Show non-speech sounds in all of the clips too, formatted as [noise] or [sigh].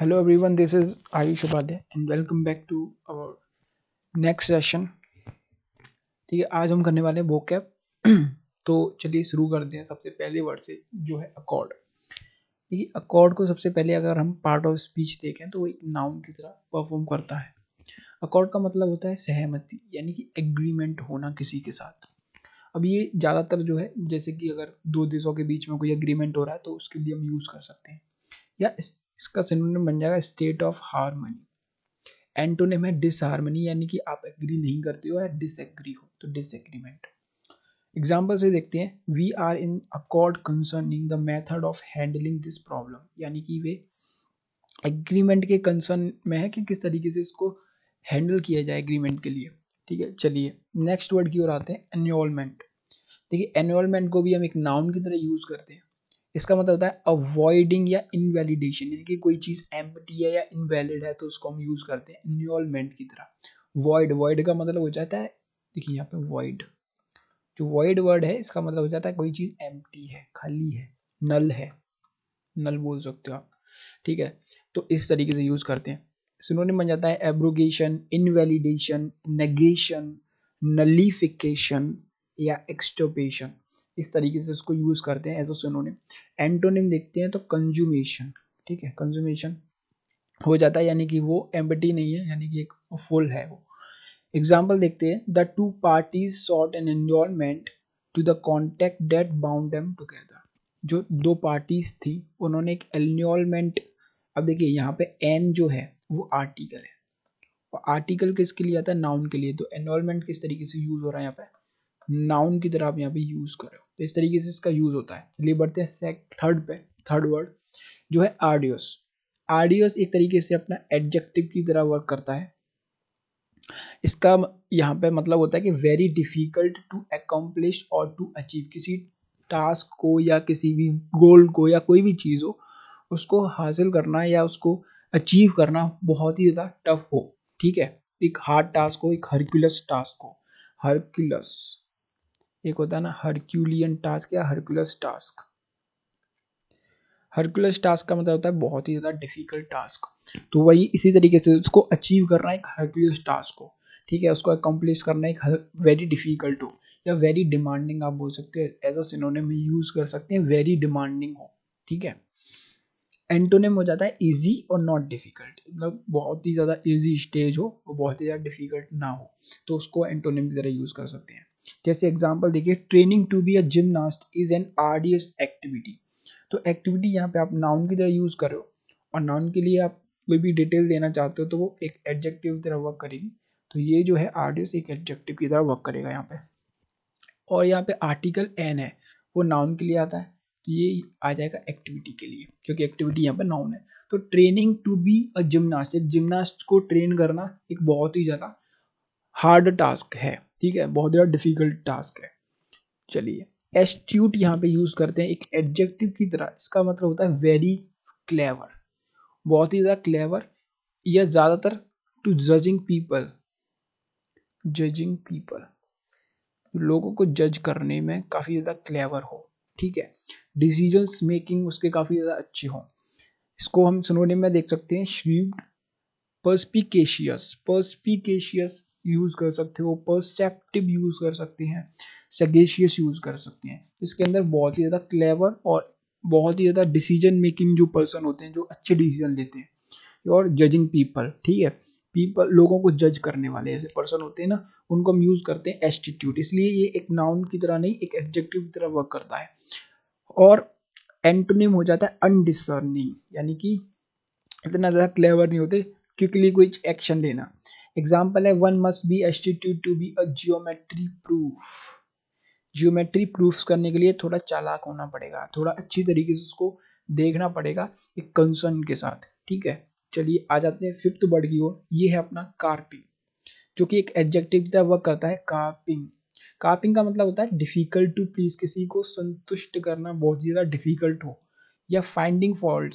hello everyone this is Ayush Upadhyay and welcome back to our next session ठीक है आज हम करने वाले हैं वोकैप [clears throat] तो चलिए शुरू करते हैं सबसे पहले वर्ड से जो है अकॉर्ड ठीक है अकॉर्ड को सबसे पहले अगर हम पार्ट ऑफ स्पीच देखें तो वो एक नाउन की तरह परफॉर्म करता है अकॉर्ड का मतलब होता है सहमति यानी कि एग्रीमेंट होना किसी के साथ अब ये ज़्यादातर जो है जैसे कि अगर दो देशों के बीच में कोई एग्रीमेंट हो रहा है तो उसके लिए हम यूज़ कर सकते हैं या इसका सिनोनिम बन जाएगा स्टेट ऑफ हारमोनी एंटोनिम है डिसहारमनी यानी कि आप एग्री नहीं करते हो या डिसएग्री हो तो डिसएग्रीमेंट एग्जाम्पल से देखते हैं we are in accord concerning the method of handling this problem यानी कि वे एग्रीमेंट के कंसर्न में है कि किस तरीके से इसको हैंडल किया जाए एग्रीमेंट के लिए ठीक है चलिए नेक्स्ट वर्ड की ओर आते हैं एनरोलमेंट देखिए एनरोलमेंट को भी हम एक नाउन की तरह यूज़ करते हैं इसका मतलब होता है अवॉइडिंग या इनवैलिडेशन यानी कि कोई चीज़ एम है या इनवैलिड है तो उसको हम यूज़ करते हैं इन्वॉल्वमेंट की तरह वॉइड वॉइड का मतलब हो जाता है देखिए यहाँ पे वॉइड जो वॉइड वर्ड है इसका मतलब हो जाता है कोई चीज़ एम है खाली है नल है नल बोल सकते हो आप ठीक है तो इस तरीके से यूज़ करते हैं सिनोनिम बन जाता है एब्रोगेशन इनवैलिडेशन नेगेशन नलीफिकेशन या एक्सटोपेशन इस तरीके से उसको यूज़ करते हैं एज अ सोनोनिम एंटोनिम देखते हैं तो कंज्यूमेशन ठीक है कंज्यूमेशन हो जाता है यानी कि वो एम्बटी नहीं है यानी कि एक फुल है वो एग्जाम्पल देखते हैं the two parties sought an enrollment to the contact that bound together जो दो पार्टीज थी उन्होंने एक एनरोलमेंट अब देखिए यहाँ पे एन जो है वो आर्टिकल है और आर्टिकल किसके लिए आता है नाउन के लिए तो एनरोलमेंट किस तरीके से यूज़ हो रहा है यहाँ पे नाउन की तरह आप यहाँ पे यूज़ कर रहे हो तो इस तरीके से इसका यूज़ होता है चलिए बढ़ते हैं थर्ड पे थर्ड वर्ड जो है आर्डियस आर्डियस एक तरीके से अपना एडजेक्टिव की तरह वर्क करता है इसका यहाँ पे मतलब होता है कि वेरी डिफ़िकल्ट टू अकम्पलिश और टू अचीव किसी टास्क को या किसी भी गोल को या कोई भी चीज़ हो उसको हासिल करना या उसको अचीव करना बहुत ही ज़्यादा टफ हो ठीक है एक हार्ड टास्क हो एक हर्क्यूलस टास्क हो हर्क्यूलस एक होता है ना हरक्यूलियन टास्क या हरकुलस टास्क हरकुलस टास्क का मतलब होता है बहुत ही ज़्यादा डिफिकल्ट टास्क तो वही इसी तरीके से उसको अचीव करना एक हर्कुलस टास्क हो ठीक है उसको अकम्पलिश करना एक वेरी डिफ़िकल्ट हो या वेरी डिमांडिंग आप बोल सकते हैं एज अ सिनोनिम यूज़ कर सकते हैं वेरी डिमांडिंग हो ठीक है एंटोनिम हो जाता है इजी और नॉट डिफ़िकल्ट मतलब बहुत ही ज़्यादा इजी स्टेज हो और बहुत ही ज़्यादा डिफ़िकल्ट ना हो तो उसको एंटोनिम की तरह यूज़ कर सकते हैं जैसे एग्जाम्पल देखिए training to be a gymnast is an are activity तो एक्टिविटी यहाँ पे आप नाउन की तरह यूज़ कर रहे हो और नाउन के लिए आप कोई भी डिटेल देना चाहते हो तो वो एक एडजेक्टिव की तरह वर्क करेगी तो ये जो है आर एक एडजेक्टिव की तरह वर्क करेगा यहाँ पे और यहाँ पे आर्टिकल एन है वो नाउन के लिए आता है तो ये आ जाएगा एक्टिविटी के लिए क्योंकि एक्टिविटी यहाँ पर नाउन है तो training to be a gymnast एक जिमनास्ट को ट्रेन करना एक बहुत ही ज़्यादा हार्ड टास्क है ठीक है बहुत ज़्यादा डिफिकल्ट टास्क है चलिए एस्ट्यूट यहाँ पे यूज़ करते हैं एक एडजेक्टिव की तरह इसका मतलब होता है वेरी क्लेवर बहुत ही ज़्यादा क्लेवर या ज़्यादातर to judging people judging people लोगों को जज करने में काफ़ी ज़्यादा क्लेवर हो ठीक है डिसीजंस मेकिंग उसके काफ़ी ज़्यादा अच्छे हों इसको हम सुनोने में देख सकते हैं श्रीड पर्सपिकेशियस पर्सपिकेशियस यूज़ कर सकते हो परसेप्टिव यूज़ कर सकते हैं सगेशियस यूज़ कर सकते हैं इसके अंदर बहुत ही ज़्यादा क्लेवर और बहुत ही ज़्यादा डिसीजन मेकिंग जो पर्सन होते हैं जो अच्छे डिसीजन लेते हैं और जजिंग पीपल ठीक है पीपल लोगों को जज करने वाले ऐसे पर्सन होते हैं ना उनको हम यूज़ करते हैं एस्टीट्यूड इसलिए ये एक नाउन की तरह नहीं एक एडजेक्टिव की तरह वर्क करता है और एंटोनिम हो जाता है अनडिसर्निंग यानी कि इतना ज़्यादा क्लेवर नहीं होते क्विकली कोई एक्शन लेना एग्जाम्पल है one must be astute to be a geometry proof geometry proof करने के लिए थोड़ा चालाक होना पड़ेगा थोड़ा अच्छी तरीके से उसको देखना पड़ेगा एक कंसर्न के साथ ठीक है चलिए आ जाते हैं फिफ्थ वर्ड की ओर ये है अपना कार्पिंग जो कि एक एडजेक्टिव की तरह वर्क करता है कार्पिंग कार्पिंग का मतलब होता है डिफ़िकल्ट टू प्लीज़ किसी को संतुष्ट करना बहुत ज़्यादा डिफ़िकल्ट हो या फाइंडिंग फॉल्ट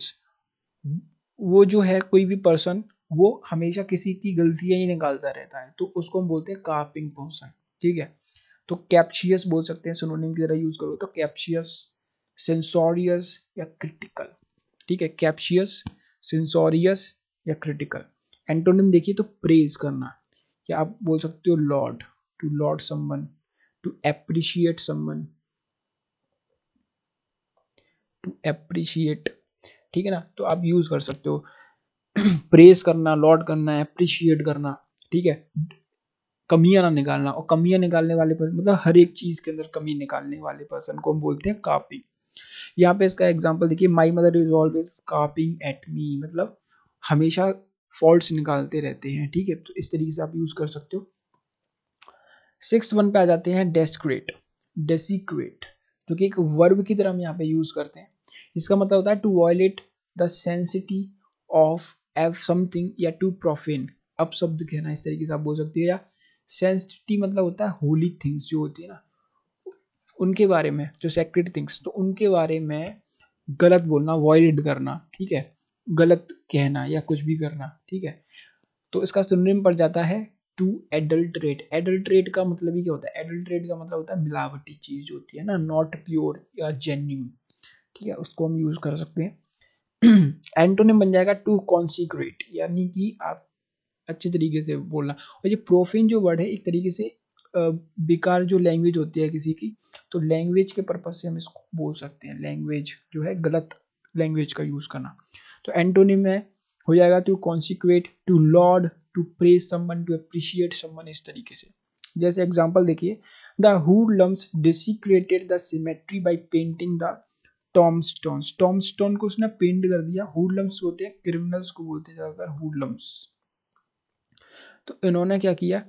वो जो है कोई भी पर्सन वो हमेशा किसी की गलतियाँ ही निकालता रहता है तो उसको हम बोलते हैं कार्पिंग पर्सन ठीक है तो कैप्शियस बोल सकते हैं सिनोनिम की तरह यूज़ करो तो कैप्शियस सेंसोरियस या क्रिटिकल ठीक है कैप्शियस सेंसोरियस या क्रिटिकल एंटोनिम देखिए तो प्रेज करना या आप बोल सकते हो laud to laud someone to appreciate someone to appreciate ठीक है ना तो आप यूज़ कर सकते हो प्रेस [clears throat] करना लॉर्ड करना अप्रिशिएट करना ठीक है कमियां ना निकालना और कमियां निकालने वाले पर्सन मतलब हर एक चीज़ के अंदर कमी निकालने वाले पर्सन को हम बोलते हैं कापिंग यहाँ पे इसका एग्जाम्पल देखिए my mother is always carping at me मतलब हमेशा फॉल्ट निकालते रहते हैं ठीक है तो इस तरीके से आप यूज़ कर सकते हो सिक्स वन पे आ जाते हैं डेस्क्रेट डेसिक्रेट जो कि एक वर्ब की तरह हम यहाँ पे यूज़ करते हैं इसका मतलब होता है to violate the sanctity of a something या टू प्रोफेन अपशब्द कहना इस तरीके से आप बोल सकते हो या सेंसिटिविटी मतलब होता है होली थिंग्स जो होती है ना उनके बारे में जो सेक्रेट थिंग्स तो उनके बारे में गलत बोलना वॉयलेट करना ठीक है गलत कहना या कुछ भी करना ठीक है तो इसका सुनिम पड़ जाता है टू एडल्ट्रेट एडल्ट्रेट का मतलब ही क्या होता है एडल्ट्रेट का मतलब होता है मिलावटी चीज़ होती है ना नॉट प्योर या जेन्यून ठीक है उसको हम यूज़ कर सकते हैं [clears throat] एंटोनिम बन जाएगा टू कॉन्सिक्रेट यानी कि आप अच्छे तरीके से बोलना और ये प्रोफेन जो वर्ड है एक तरीके से बेकार जो लैंग्वेज होती है किसी की तो लैंग्वेज के पर्पज से हम इसको बोल सकते हैं लैंग्वेज जो है गलत लैंग्वेज का यूज़ करना तो एंटोनिम है हो जाएगा to consecrate to laud to praise someone to appreciate someone इस तरीके से जैसे एग्जाम्पल देखिए the hoodlums desecrated the cemetery by painting the tombstone tombstone को उसने पेंट कर दिया हुडलम्स होते हैं क्रिमिनल्स को बोलते हैं ज़्यादातर हुडलम्स तो इन्होंने क्या किया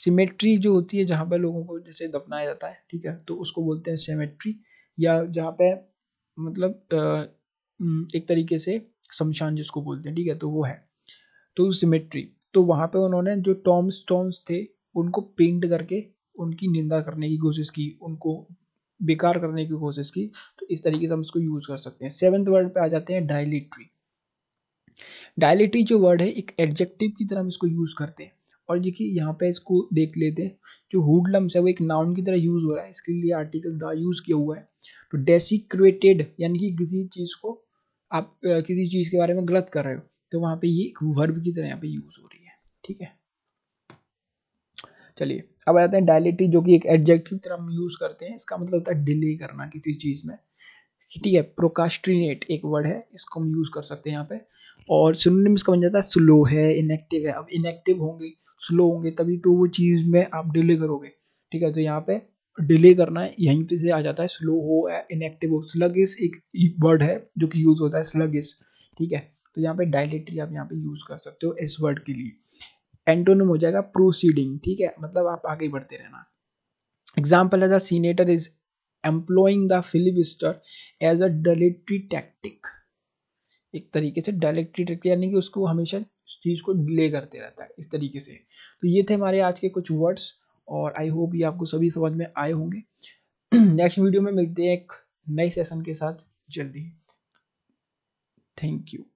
सिमेट्री जो होती है जहाँ पर लोगों को जैसे दफनाया जाता है ठीक है तो उसको बोलते हैं सिमेट्री या जहाँ पे मतलब एक तरीके से शमशान जिसको बोलते हैं ठीक है तो वो है तो सिमेट्री तो वहाँ पे उन्होंने जो टॉम्स टॉम्स थे उनको पेंट करके उनकी निंदा करने की कोशिश की उनको बेकार करने की कोशिश की तो इस तरीके से हम इसको यूज़ कर सकते हैं सेवन्थ वर्ड पे आ जाते हैं डायलिट्री डायलिट्री जो वर्ड है एक एडजेक्टिव की तरह हम इसको यूज़ करते हैं और देखिए यहाँ पे इसको देख लेते हैं जो हुडलम्स है वो एक नाउन की तरह यूज़ हो रहा है इसके लिए आर्टिकल द यूज़ किया हुआ है तो डेसिक्रेटेड यानी कि किसी चीज़ को आप किसी चीज़ के बारे में गलत कर रहे हो तो वहाँ पर ये एक वर्ब की तरह यहाँ पे यूज़ हो रही है ठीक है चलिए अब आ जाते हैं डायलिटी जो कि एक एडजेक्टिव तरह हम यूज़ करते हैं इसका मतलब होता है डिले करना किसी चीज़ में ठीक है प्रोकास्ट्रीनेट एक वर्ड है इसको हम यूज़ कर सकते हैं यहाँ पे और सुनने में इसका बन जाता है स्लो है इनएक्टिव है अब इनएक्टिव होंगे स्लो होंगे तभी तो वो चीज़ में आप डिले करोगे ठीक है तो यहाँ पे डिले करना है यहीं पे से आ जाता है स्लो हो इनएक्टिव हो स्लगिस एक वर्ड है जो कि यूज़ होता है स्लगिस ठीक है तो यहाँ पे डायलिट्री आप यहाँ पे यूज़ कर सकते हो इस वर्ड के लिए एंटोनम हो जाएगा प्रोसीडिंग ठीक है मतलब आप आगे बढ़ते रहना एग्जाम्पल है senator is employing the filibuster as a dilatory tactic एक तरीके से डायलेक्ट्री टैक्टिक यानी कि उसको हमेशा उस चीज़ को डिले करते रहता है इस तरीके से तो ये थे हमारे आज के कुछ वर्ड्स और आई होप ये आपको सभी समझ में आए होंगे नेक्स्ट [clears throat] वीडियो में मिलते हैं एक नए सेशन के साथ जल्दी थैंक यू